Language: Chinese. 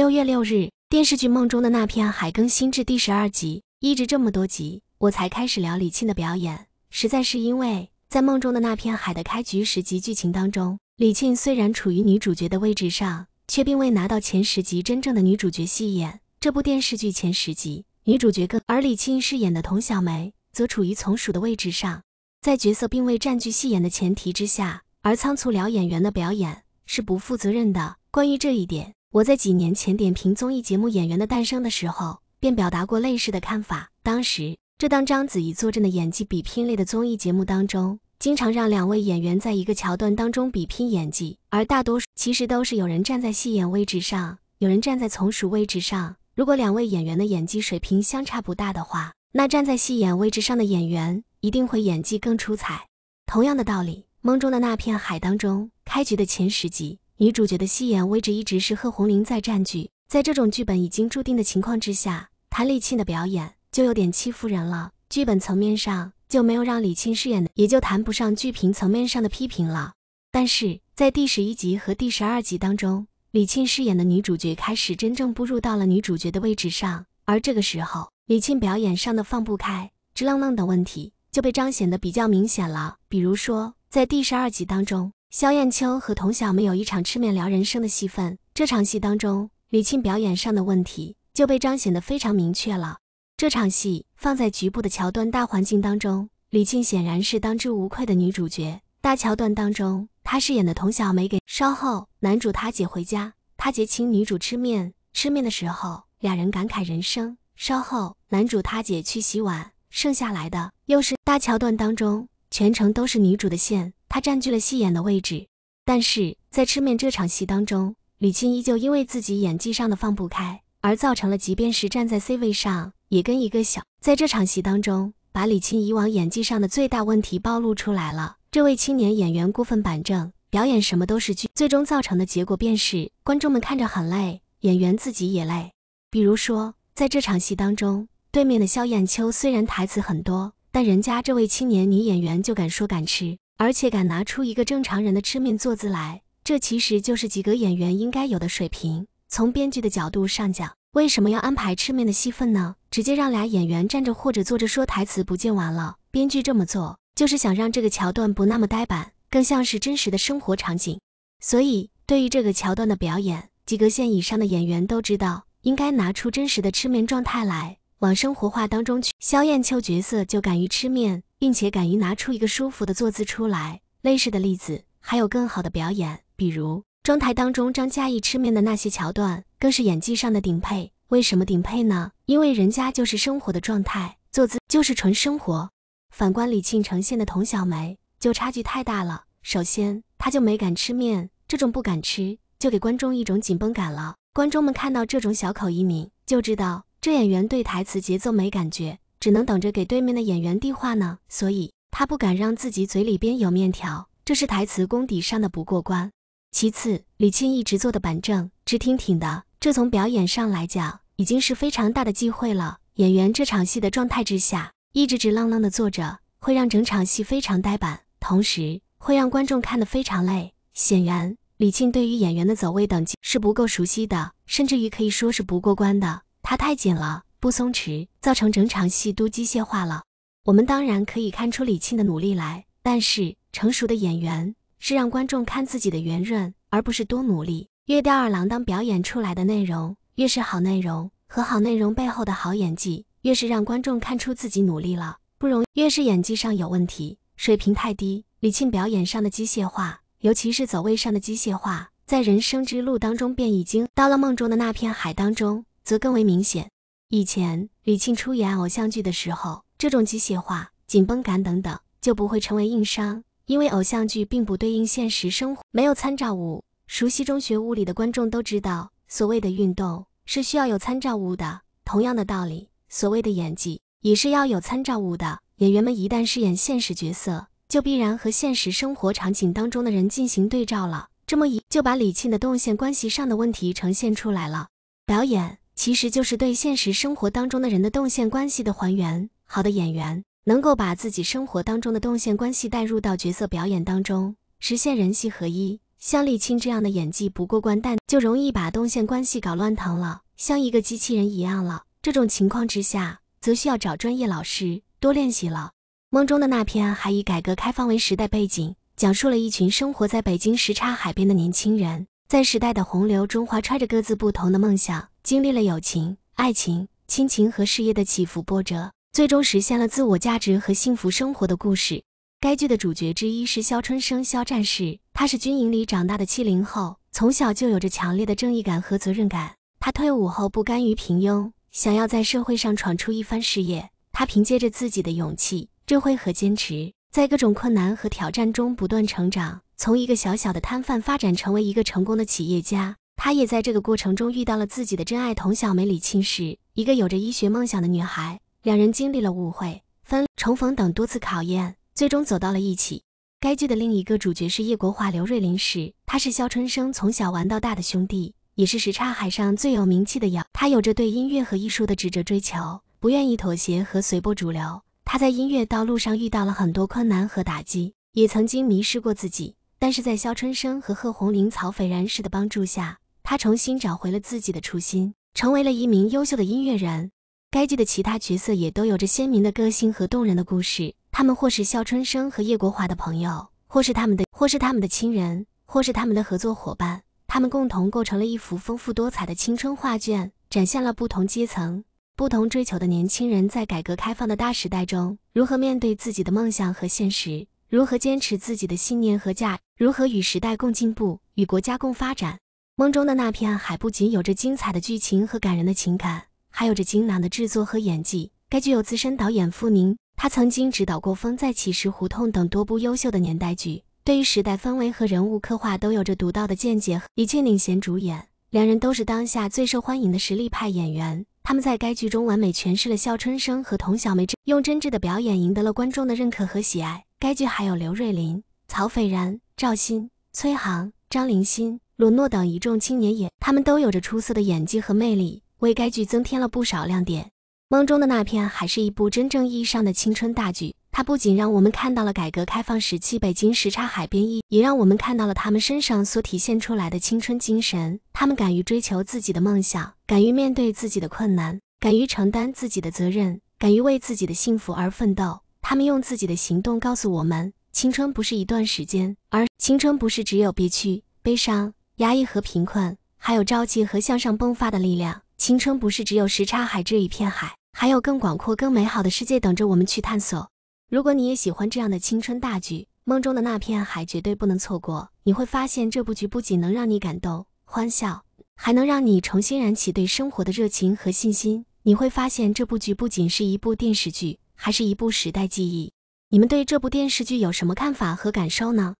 六月六日，电视剧《梦中的那片海》更新至第十二集，一直这么多集，我才开始聊李沁的表演，实在是因为，在《梦中的那片海》的开局十集剧情当中，李沁虽然处于女主角的位置上，却并未拿到前十集真正的女主角戏演。这部电视剧前十集女主角更，而李沁饰演的童小梅则处于从属的位置上，在角色并未占据戏演的前提之下，而仓促聊演员的表演是不负责任的。关于这一点。我在几年前点评综艺节目《演员的诞生》的时候，便表达过类似的看法。当时，这当章子怡坐镇的演技比拼类的综艺节目当中，经常让两位演员在一个桥段当中比拼演技，而大多数其实都是有人站在戏演位置上，有人站在从属位置上。如果两位演员的演技水平相差不大的话，那站在戏演位置上的演员一定会演技更出彩。同样的道理，《梦中的那片海》当中，开局的前十集。女主角的戏演位置一直是贺红玲在占据，在这种剧本已经注定的情况之下，谭丽沁的表演就有点欺负人了。剧本层面上就没有让李沁饰演的，也就谈不上剧评层面上的批评了。但是在第十一集和第十二集当中，李沁饰演的女主角开始真正步入到了女主角的位置上，而这个时候，李沁表演上的放不开、直愣愣的问题就被彰显的比较明显了。比如说在第十二集当中。肖艳秋和童小梅有一场吃面聊人生的戏份，这场戏当中，李沁表演上的问题就被彰显的非常明确了。这场戏放在局部的桥段大环境当中，李沁显然是当之无愧的女主角。大桥段当中，她饰演的童小梅给稍后男主他姐回家，他姐请女主吃面，吃面的时候，俩人感慨人生。稍后男主他姐去洗碗，剩下来的又是大桥段当中，全程都是女主的线。他占据了戏眼的位置，但是在吃面这场戏当中，李沁依旧因为自己演技上的放不开而造成了，即便是站在 C 位上，也跟一个小在这场戏当中，把李沁以往演技上的最大问题暴露出来了。这位青年演员过分板正，表演什么都是剧，最终造成的结果便是观众们看着很累，演员自己也累。比如说在这场戏当中，对面的萧艳秋虽然台词很多，但人家这位青年女演员就敢说敢吃。而且敢拿出一个正常人的吃面坐姿来，这其实就是及格演员应该有的水平。从编剧的角度上讲，为什么要安排吃面的戏份呢？直接让俩演员站着或者坐着说台词，不见完了？编剧这么做，就是想让这个桥段不那么呆板，更像是真实的生活场景。所以，对于这个桥段的表演，及格线以上的演员都知道，应该拿出真实的吃面状态来，往生活化当中去。肖艳秋角色就敢于吃面。并且敢于拿出一个舒服的坐姿出来。类似的例子还有更好的表演，比如妆台当中张嘉译吃面的那些桥段，更是演技上的顶配。为什么顶配呢？因为人家就是生活的状态，坐姿就是纯生活。反观李沁呈现的佟小梅，就差距太大了。首先，她就没敢吃面，这种不敢吃就给观众一种紧绷感了。观众们看到这种小口一抿，就知道这演员对台词节奏没感觉。只能等着给对面的演员递话呢，所以他不敢让自己嘴里边有面条，这是台词功底上的不过关。其次，李沁一直坐的板正、直挺挺的，这从表演上来讲，已经是非常大的忌讳了。演员这场戏的状态之下，一直直愣愣的坐着，会让整场戏非常呆板，同时会让观众看得非常累。显然，李沁对于演员的走位等级是不够熟悉的，甚至于可以说是不过关的，他太紧了。不松弛，造成整场戏都机械化了。我们当然可以看出李沁的努力来，但是成熟的演员是让观众看自己的圆润，而不是多努力。越吊儿郎当表演出来的内容，越是好内容和好内容背后的好演技，越是让观众看出自己努力了，不容。越是演技上有问题，水平太低。李沁表演上的机械化，尤其是走位上的机械化，在人生之路当中便已经到了梦中的那片海当中，则更为明显。以前李沁出演偶像剧的时候，这种机械化、紧绷感等等就不会成为硬伤，因为偶像剧并不对应现实生活，没有参照物。熟悉中学物理的观众都知道，所谓的运动是需要有参照物的。同样的道理，所谓的演技也是要有参照物的。演员们一旦饰演现实角色，就必然和现实生活场景当中的人进行对照了。这么一，就把李沁的动线关系上的问题呈现出来了。表演。其实就是对现实生活当中的人的动线关系的还原。好的演员能够把自己生活当中的动线关系带入到角色表演当中，实现人戏合一。像丽清这样的演技不过关，但就容易把动线关系搞乱疼了，像一个机器人一样了。这种情况之下，则需要找专业老师多练习了。梦中的那篇还以改革开放为时代背景，讲述了一群生活在北京什刹海边的年轻人。在时代的洪流中，怀揣着各自不同的梦想，经历了友情、爱情、亲情和事业的起伏波折，最终实现了自我价值和幸福生活的故事。该剧的主角之一是肖春生、肖战士，他是军营里长大的七零后，从小就有着强烈的正义感和责任感。他退伍后不甘于平庸，想要在社会上闯出一番事业。他凭借着自己的勇气、智慧和坚持，在各种困难和挑战中不断成长。从一个小小的摊贩发展成为一个成功的企业家，他也在这个过程中遇到了自己的真爱童小梅李清时，一个有着医学梦想的女孩。两人经历了误会、分重逢等多次考验，最终走到了一起。该剧的另一个主角是叶国华刘瑞林时，他是肖春生从小玩到大的兄弟，也是什刹海上最有名气的演他有着对音乐和艺术的执着追求，不愿意妥协和随波逐流。他在音乐道路上遇到了很多困难和打击，也曾经迷失过自己。但是在肖春生和贺红玲、曹斐然式的帮助下，他重新找回了自己的初心，成为了一名优秀的音乐人。该剧的其他角色也都有着鲜明的个性和动人的故事，他们或是肖春生和叶国华的朋友，或是他们的，或是他们的亲人，或是他们的合作伙伴。他们共同构成了一幅丰富多彩的青春画卷，展现了不同阶层、不同追求的年轻人在改革开放的大时代中如何面对自己的梦想和现实。如何坚持自己的信念和价？如何与时代共进步，与国家共发展？梦中的那片海不仅有着精彩的剧情和感人的情感，还有着精良的制作和演技。该剧由资深导演傅宁，他曾经执导过《风再起时》《胡同》等多部优秀的年代剧，对于时代氛围和人物刻画都有着独到的见解。李切领衔主演，两人都是当下最受欢迎的实力派演员。他们在该剧中完美诠释了肖春生和童小梅，用真挚的表演赢得了观众的认可和喜爱。该剧还有刘瑞林、曹斐然、赵鑫、崔航、张凌心、鲁诺等一众青年演，他们都有着出色的演技和魅力，为该剧增添了不少亮点。《梦中的那片海》还是一部真正意义上的青春大剧，它不仅让我们看到了改革开放时期北京什刹海边一，也让我们看到了他们身上所体现出来的青春精神。他们敢于追求自己的梦想，敢于面对自己的困难，敢于承担自己的责任，敢于为自己的幸福而奋斗。他们用自己的行动告诉我们，青春不是一段时间，而青春不是只有憋屈、悲伤、压抑和贫困，还有朝气和向上迸发的力量。青春不是只有时差海这一片海，还有更广阔、更美好的世界等着我们去探索。如果你也喜欢这样的青春大剧，梦中的那片海绝对不能错过。你会发现这部剧不仅能让你感动、欢笑，还能让你重新燃起对生活的热情和信心。你会发现这部剧不仅是一部电视剧。还是一部时代记忆，你们对这部电视剧有什么看法和感受呢？